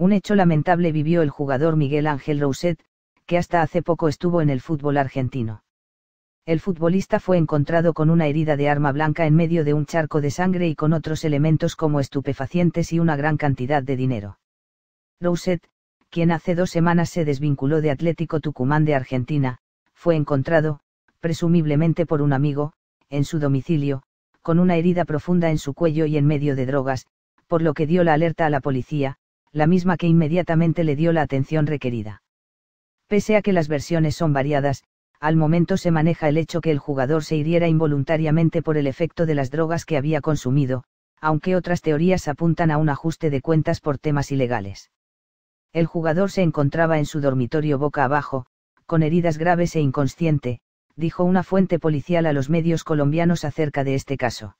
Un hecho lamentable vivió el jugador Miguel Ángel Rousset, que hasta hace poco estuvo en el fútbol argentino. El futbolista fue encontrado con una herida de arma blanca en medio de un charco de sangre y con otros elementos como estupefacientes y una gran cantidad de dinero. Rousset, quien hace dos semanas se desvinculó de Atlético Tucumán de Argentina, fue encontrado, presumiblemente por un amigo, en su domicilio, con una herida profunda en su cuello y en medio de drogas, por lo que dio la alerta a la policía, la misma que inmediatamente le dio la atención requerida. Pese a que las versiones son variadas, al momento se maneja el hecho que el jugador se hiriera involuntariamente por el efecto de las drogas que había consumido, aunque otras teorías apuntan a un ajuste de cuentas por temas ilegales. El jugador se encontraba en su dormitorio boca abajo, con heridas graves e inconsciente, dijo una fuente policial a los medios colombianos acerca de este caso.